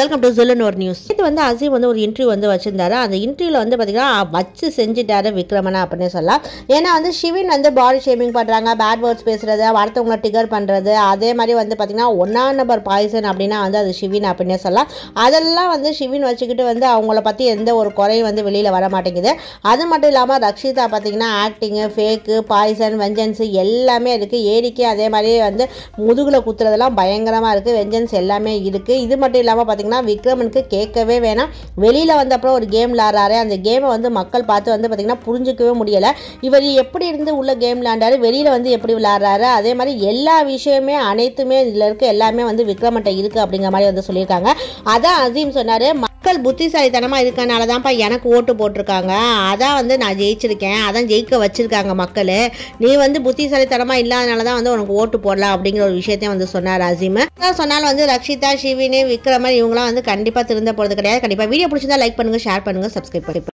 welcome to ஜுலன் ஒரு news இது வந்து அசீம் வந்து ஒரு இன்டர்வியூ வந்து வச்சிருந்தாரு அந்த இன்டர்வியூவில் வந்து பார்த்தீங்கன்னா வச்சு செஞ்சுட்டாரு விக்ரமனா அப்படின்னு சொல்லலாம் ஏன்னா வந்து ஷிவின் வந்து பாடி ஷேமிங் பண்ணுறாங்க பேட் வேர்ட்ஸ் பேசுறது அடுத்தவங்களை டிகர் பண்ணுறது அதே மாதிரி வந்து பார்த்தீங்கன்னா ஒன்னா நம்பர் பாய்சன் அப்படின்னா வந்து அது ஷிவின் அப்படின்னு சொல்லலாம் அதெல்லாம் வந்து ஷிவின் வச்சுக்கிட்டு வந்து அவங்கள பற்றி எந்த ஒரு குறையும் வந்து வெளியில் வர மாட்டேங்குது அது மட்டும் இல்லாமல் ரக்ஷிதா பார்த்தீங்கன்னா ஆக்டிங்கு ஃபேக்கு பாய்சன் வெஞ்சன்ஸு எல்லாமே இருக்குது ஏடிக்கு அதே மாதிரி வந்து முதுகில் குத்துறதெல்லாம் பயங்கரமாக இருக்குது வெஞ்சன்ஸ் எல்லாமே இருக்குது இது மட்டும் இல்லாமல் பார்த்தீங்கன்னா பார்த்திங்கன்னா விக்ரமனுக்கு கேட்கவே வேணாம் வெளியில் வந்தப்பறம் ஒரு கேம் விளாட்றாரு அந்த கேமை வந்து மக்கள் பார்த்து வந்து பார்த்திங்கன்னா புரிஞ்சிக்கவே முடியலை இவர் எப்படி இருந்து உள்ள கேம் விளாண்டாரு வெளியில் வந்து எப்படி விளாட்றாரு அதே மாதிரி எல்லா விஷயமே அனைத்துமே இதில் இருக்க எல்லாமே வந்து விக்ரமன்ட்ட இருக்குது அப்படிங்கிற மாதிரி வந்து சொல்லியிருக்காங்க அதான் அசீம் சொன்னார் மக்கள் புத்திசாலித்தனமாக இருக்கனால தான்ப்பா எனக்கு ஓட்டு போட்டிருக்காங்க அதான் வந்து நான் ஜெயிச்சிருக்கேன் அதான் ஜெயிக்க வச்சுருக்காங்க மக்கள் நீ வந்து புத்திசாலித்தனமாக இல்லாதனால தான் வந்து உனக்கு ஓட்டு போடலாம் அப்படிங்கிற ஒரு விஷயத்தையும் வந்து சொன்னார் அசீம் சொன்னாலும் வந்து ரக்ஷிதா சிவினி விக்ரமன் இவங்களாம் வந்து கண்டிப்பாக திருந்த போகிறது கிடையாது கண்டிப்பாக வீடியோ பிடிச்சிருந்தா லைக் பண்ணுங்கள் ஷேர் பண்ணுங்கள் சப்ஸ்கிரைப் பண்ணி